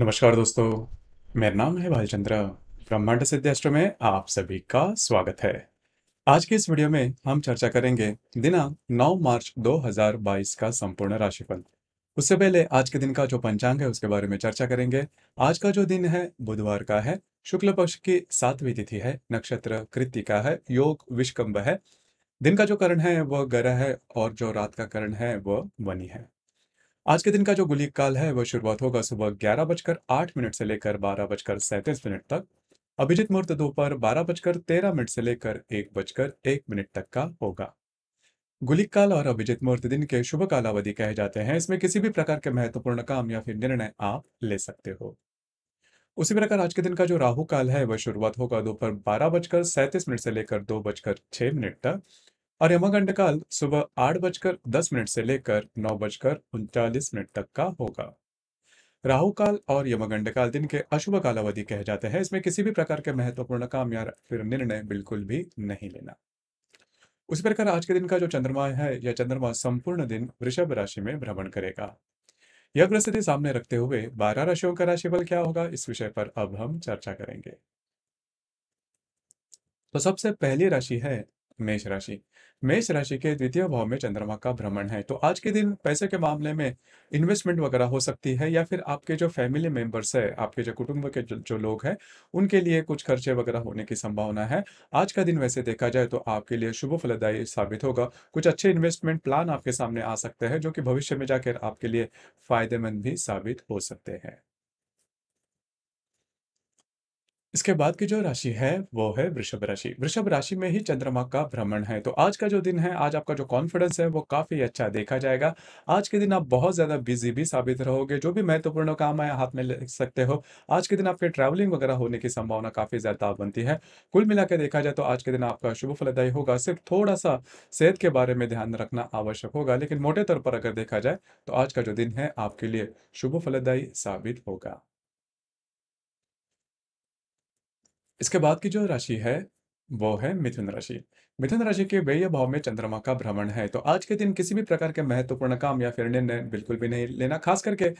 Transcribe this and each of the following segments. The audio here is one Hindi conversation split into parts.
नमस्कार दोस्तों मेरा नाम है भालचंद्रा ब्रह्मांड सिद्धेष्ट में आप सभी का स्वागत है आज के इस वीडियो में हम चर्चा करेंगे दिनांक 9 मार्च 2022 का संपूर्ण राशिफल उससे पहले आज के दिन का जो पंचांग है उसके बारे में चर्चा करेंगे आज का जो दिन है बुधवार का है शुक्ल पक्ष की सातवीं तिथि है नक्षत्र कृतिका है योग विश्कम्भ है दिन का जो करण है वह ग्रह है और जो रात का करण है वह वनी है आज के दिन का जो गुली काल है वह शुरुआत होगा सुबह ग्यारह बजकर आठ मिनट से लेकर बारह बजकर सैंतीस मिनट तक अभिजीत मुहूर्त दोपहर बारह बजकर तेरह मिनट से लेकर एक बजकर एक मिनट तक का होगा गुलिक काल और अभिजित मुहूर्त दिन के शुभ कालावधि कहे जाते हैं इसमें किसी भी प्रकार के महत्वपूर्ण काम या फिर निर्णय आप ले सकते हो उसी प्रकार आज के दिन का जो राहु काल है वह शुरुआत होगा दोपहर बारह बजकर सैंतीस मिनट से लेकर दो बजकर छह मिनट तक और यमगंड काल सुबह आठ बजकर दस मिनट से लेकर नौ बजकर उनचालीस मिनट तक का होगा राहु काल और यमगंड काल दिन के अशुभ कालावधि कहे जाते हैं इसमें किसी भी प्रकार के महत्वपूर्ण काम या फिर निर्णय बिल्कुल भी नहीं लेना उसी प्रकार आज के दिन का जो चंद्रमा है यह चंद्रमा संपूर्ण दिन वृषभ राशि में भ्रमण करेगा यह ग्रस्थिति सामने रखते हुए बारह राशियों का राशिफल क्या होगा इस विषय पर अब हम चर्चा करेंगे तो सबसे पहली राशि है मेष राशि मेष राशि के द्वितीय भाव में चंद्रमा का भ्रमण है तो आज के दिन पैसे के मामले में इन्वेस्टमेंट वगैरह हो सकती है या फिर आपके जो फैमिली मेंबर्स है आपके जो कुटुंब के जो, जो लोग हैं उनके लिए कुछ खर्चे वगैरह होने की संभावना है आज का दिन वैसे देखा जाए तो आपके लिए शुभ फलदायी साबित होगा कुछ अच्छे इन्वेस्टमेंट प्लान आपके सामने आ सकते हैं जो कि भविष्य में जाकर आपके लिए फायदेमंद भी साबित हो सकते हैं इसके बाद की जो राशि है वो है वृषभ राशि वृषभ राशि में ही चंद्रमा का भ्रमण है तो आज का जो दिन है आज आपका जो कॉन्फिडेंस है वो काफ़ी अच्छा देखा जाएगा आज के दिन आप बहुत ज़्यादा बिजी भी साबित रहोगे जो भी महत्वपूर्ण काम है हाथ में ले सकते हो आज के दिन आपके ट्रैवलिंग वगैरह होने की संभावना काफ़ी ज़्यादा बनती है कुल मिलाकर देखा जाए तो आज के दिन आपका शुभ फलदायी होगा सिर्फ थोड़ा सा सेहत के बारे में ध्यान रखना आवश्यक होगा लेकिन मोटे तौर पर अगर देखा जाए तो आज का जो दिन है आपके लिए शुभ फलदायी साबित होगा इसके बाद की जो राशि है वो है मिथुन राशि मिथुन राशि के व्यय भाव में चंद्रमा का भ्रमण है तो आज के दिन किसी भी प्रकार के महत्वपूर्ण काम या फिर निर्णय बिल्कुल भी नहीं लेना खास करके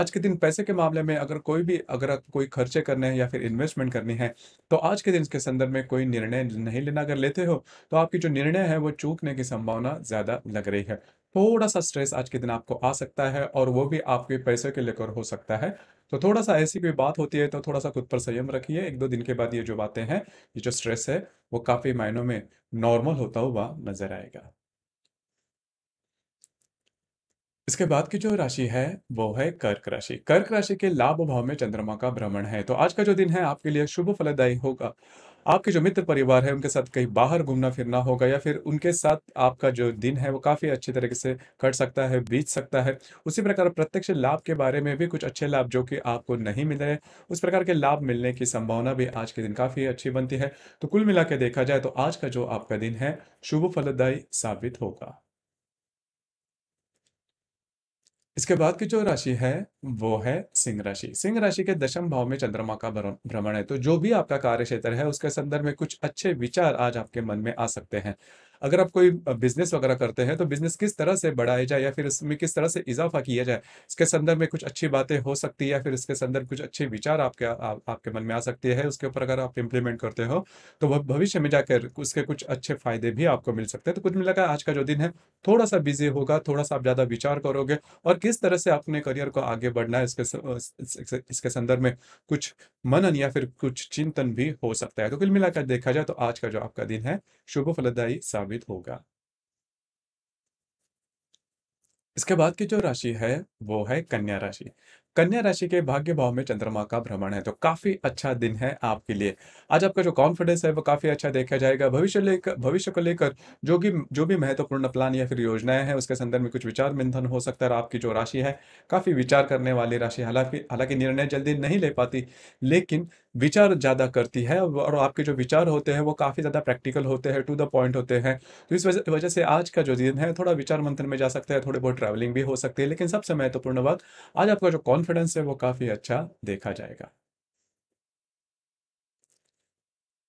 आज के दिन पैसे के मामले में अगर कोई भी अगर आप कोई खर्चे करने हैं या फिर इन्वेस्टमेंट करनी है तो आज के दिन इसके संदर्भ में कोई निर्णय नहीं लेना अगर लेते हो तो आपकी जो निर्णय है वो चूकने की संभावना ज़्यादा लग रही है थोड़ा सा स्ट्रेस आज के दिन आपको आ सकता है और वो भी आपके पैसे के लेकर हो सकता है तो थोड़ा सा ऐसी कोई बात होती है तो थोड़ा सा खुद पर संयम रखिए एक दो दिन के बाद ये जो बातें हैं ये जो स्ट्रेस है वो काफी मायनों में नॉर्मल होता हुआ नजर आएगा इसके बाद की जो राशि है वो है कर्क राशि कर्क राशि के लाभ भाव में चंद्रमा का भ्रमण है तो आज का जो दिन है आपके लिए शुभ फलदायी होगा आपके जो मित्र परिवार है उनके साथ कहीं बाहर घूमना फिरना होगा या फिर उनके साथ आपका जो दिन है वो काफ़ी अच्छे तरीके से कट सकता है बीत सकता है उसी प्रकार प्रत्यक्ष लाभ के बारे में भी कुछ अच्छे लाभ जो कि आपको नहीं मिल रहे उस प्रकार के लाभ मिलने की संभावना भी आज के दिन काफ़ी अच्छी बनती है तो कुल मिला देखा जाए तो आज का जो आपका दिन है शुभ फलदायी साबित होगा इसके बाद की जो राशि है वो है सिंह राशि सिंह राशि के दशम भाव में चंद्रमा का भ्रमण है तो जो भी आपका कार्य क्षेत्र है उसके संदर्भ में कुछ अच्छे विचार आज आपके मन में आ सकते हैं अगर आप कोई बिजनेस वगैरह करते हैं तो बिजनेस किस तरह से बढ़ाया जाए या फिर इसमें किस तरह से इजाफा किया जाए इसके संदर्भ में कुछ अच्छी बातें हो सकती है या फिर इसके संदर्भ कुछ अच्छे विचार आपके आप, आपके मन में आ सकते हैं उसके ऊपर अगर आप इम्प्लीमेंट करते हो तो वह भविष्य में जाकर उसके कुछ अच्छे फायदे भी आपको मिल सकते हैं तो कुछ मिलाकर आज का जो दिन है थोड़ा सा बिजी होगा थोड़ा सा आप ज़्यादा विचार करोगे और किस तरह से अपने करियर को आगे बढ़ना है इसके इसके संदर्भ में कुछ मनन या फिर कुछ चिंतन भी हो सकता है तो कुल मिलाकर देखा जाए तो आज का जो आपका दिन है शुभ फलदायी साबित प्रभावित होगा इसके बाद की जो राशि है वो है कन्या राशि कन्या राशि के भाग्य भाव में चंद्रमा का भ्रमण है तो काफी अच्छा दिन है आपके लिए आज आपका जो कॉन्फिडेंस है वो काफी अच्छा देखा जाएगा भविष्य लेकर भविष्य को लेकर जो भी जो भी महत्वपूर्ण प्लान या फिर योजनाएं हैं उसके संदर्भ में कुछ विचार मंथन हो सकता है आपकी जो राशि है काफी विचार करने वाली राशि हालांकि हालांकि निर्णय जल्दी नहीं ले पाती लेकिन विचार ज़्यादा करती है और आपके जो विचार होते हैं वो काफ़ी ज़्यादा प्रैक्टिकल होते हैं टू द पॉइंट होते हैं तो इस वजह से आज का जो दिन है थोड़ा विचार मंथन में जा सकता है थोड़े बहुत ट्रैवलिंग भी हो सकती है लेकिन सबसे महत्वपूर्ण बात आज आपका जो कॉन्फ कॉन्फिडेंस है वो काफ़ी अच्छा देखा जाएगा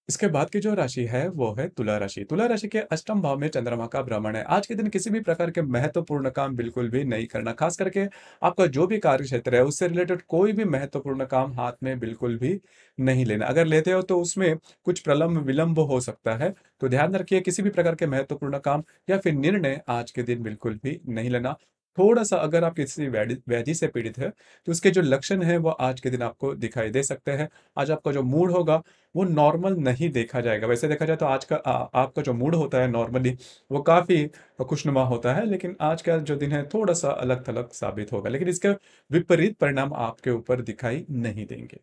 इसके बाद की जो राशि है वो है तुला राशि तुला राशि के अष्टम भाव में चंद्रमा का भ्रमण है आज के दिन किसी भी प्रकार के महत्वपूर्ण काम बिल्कुल भी नहीं करना खास करके आपका जो भी कार्य क्षेत्र है उससे रिलेटेड कोई भी महत्वपूर्ण काम हाथ में बिल्कुल भी नहीं लेना अगर लेते हो तो उसमें कुछ प्रलंब विलंब हो सकता है तो ध्यान रखिए किसी भी प्रकार के महत्वपूर्ण काम या फिर निर्णय आज के दिन बिल्कुल भी नहीं लेना थोड़ा सा अगर आप किसी व्याधि से पीड़ित है तो उसके जो लक्षण है वो आज के दिन आपको दिखाई दे सकते हैं आज आपका जो मूड होगा वो नॉर्मल नहीं देखा जाएगा वैसे देखा जाए तो आज का आ, आपका जो मूड होता है नॉर्मली वो काफ़ी खुशनुमा होता है लेकिन आज का जो दिन है थोड़ा सा अलग थलग साबित होगा लेकिन इसके विपरीत परिणाम आपके ऊपर दिखाई नहीं देंगे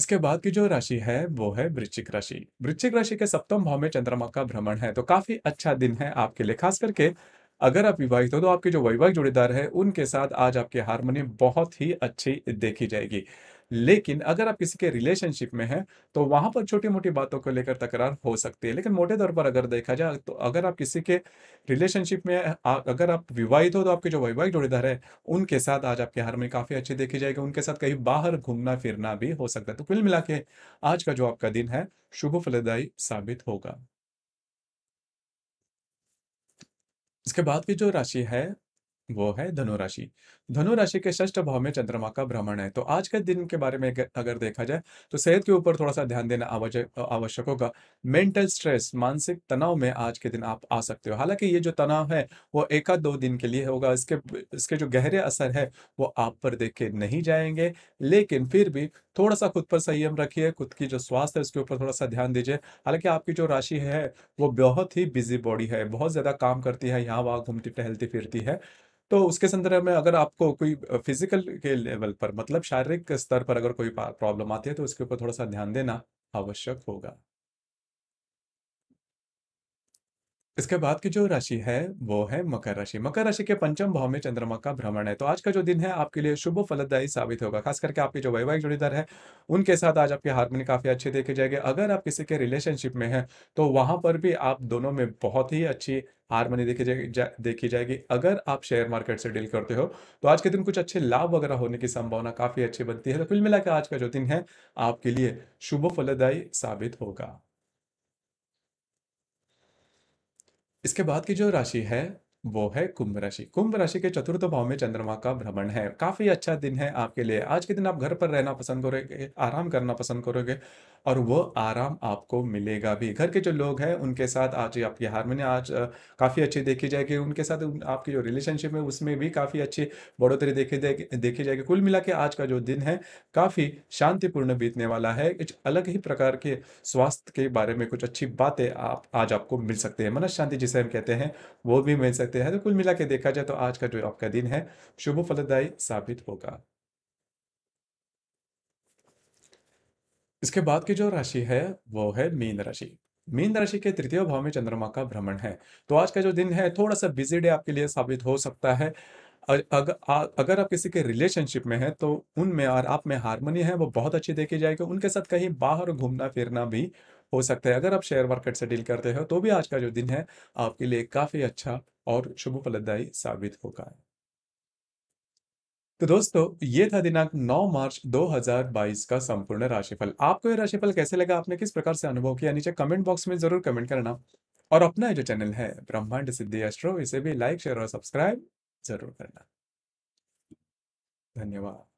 इसके बाद की जो राशि है वो है वृश्चिक राशि वृश्चिक राशि के सप्तम भाव में चंद्रमा का भ्रमण है तो काफी अच्छा दिन है आपके लिए खास करके अगर आप विवाहित हो तो आपके जो वैवाहिक जोड़ीदार है उनके साथ आज आपकी हारमोनी बहुत ही अच्छी देखी जाएगी लेकिन अगर आप किसी के रिलेशनशिप में हैं तो वहां पर छोटी मोटी बातों को लेकर तकरार हो सकती है लेकिन मोटे तौर पर अगर देखा जाए तो अगर आप किसी के रिलेशनशिप में अगर आप विवाहित हो तो आपके जो वैवाहिक जोड़ीदार है उनके साथ आज आपके हारमोनी काफ़ी अच्छी देखी जाएगी उनके साथ कहीं बाहर घूमना फिरना भी हो सकता है तो कुल मिला के आज का जो आपका दिन है शुभ फलदायी साबित होगा इसके बाद की जो राशि है वो है धनु राशि धनु राशि के ष्ठ भाव में चंद्रमा का भ्रमण है तो आज के दिन के बारे में अगर देखा जाए तो सेहत के ऊपर थोड़ा सा ध्यान देना आवश्यक होगा मेंटल स्ट्रेस मानसिक तनाव में आज के दिन आप आ सकते हो हालांकि ये जो तनाव है वो एकाध दो दिन के लिए होगा इसके इसके जो गहरे असर है वो आप पर देख के नहीं जाएंगे लेकिन फिर भी थोड़ा सा खुद पर संयम रखिए खुद की जो स्वास्थ्य है उसके ऊपर थोड़ा सा ध्यान दीजिए हालांकि आपकी जो राशि है वो बहुत ही बिजी बॉडी है बहुत ज़्यादा काम करती है यहाँ वहाँ घूमती टहलती फिरती है तो उसके संदर्भ में अगर आपको कोई फिजिकल के लेवल पर मतलब शारीरिक स्तर पर अगर कोई प्रॉब्लम आती है तो उसके ऊपर थोड़ा सा ध्यान देना आवश्यक होगा इसके बाद की जो राशि है वो है मकर राशि मकर राशि के पंचम भाव में चंद्रमा का भ्रमण है तो आज का जो दिन है आपके लिए शुभ फलदायी साबित होगा खास करके आपके जो वैवाहिक जोड़ीदार है उनके साथ आज आपकी हारमोनी काफी अच्छे देखे जाएंगे अगर आप किसी के रिलेशनशिप में हैं तो वहां पर भी आप दोनों में बहुत ही अच्छी हारमनी देखी जाएगी जा, देखी जाएगी अगर आप शेयर मार्केट से डील करते हो तो आज के दिन कुछ अच्छे लाभ वगैरह होने की संभावना काफी अच्छी बनती है तो कुल मिला आज का जो दिन है आपके लिए शुभ फलदायी साबित होगा इसके बाद की जो राशि है वो है कुंभ राशि कुंभ राशि के चतुर्थ भाव में चंद्रमा का भ्रमण है काफी अच्छा दिन है आपके लिए आज के दिन आप घर पर रहना पसंद करोगे आराम करना पसंद करोगे और वो आराम आपको मिलेगा भी घर के जो लोग हैं उनके साथ आज आपकी हारमोनी आज काफ़ी अच्छी देखी जाएगी उनके साथ आपकी जो रिलेशनशिप है उसमें भी काफ़ी अच्छी बढ़ोतरी देखी देखी जाएगी कुल मिला के आज का जो दिन है काफ़ी शांतिपूर्ण बीतने वाला है कुछ अलग ही प्रकार के स्वास्थ्य के बारे में कुछ अच्छी बातें आप आज आपको मिल सकते हैं मन शांति जिसे हम कहते हैं वो भी मिल सकते हैं तो कुल मिला के देखा जाए तो आज का जो आपका दिन है शुभ फलदायी साबित होगा इसके बाद की जो राशि है वो है मीन राशि मीन राशि के तृतीय भाव में चंद्रमा का भ्रमण है तो आज का जो दिन है थोड़ा सा बिजी डे आपके लिए साबित हो सकता है अगर अगर आप किसी के रिलेशनशिप में है तो उनमें और आप में हारमोनी है वो बहुत अच्छी देखी जाएगी उनके साथ कहीं बाहर घूमना फिरना भी हो सकता है अगर आप शेयर मार्केट से डील करते हो तो भी आज का जो दिन है आपके लिए काफ़ी अच्छा और शुभ फलदायी साबित होगा तो दोस्तों ये था दिनांक 9 मार्च 2022 का संपूर्ण राशिफल आपको ये राशिफल कैसे लगा आपने किस प्रकार से अनुभव किया नीचे कमेंट बॉक्स में जरूर कमेंट करना और अपना जो चैनल है ब्रह्मांड सिद्धि एस्ट्रो इसे भी लाइक शेयर और सब्सक्राइब जरूर करना धन्यवाद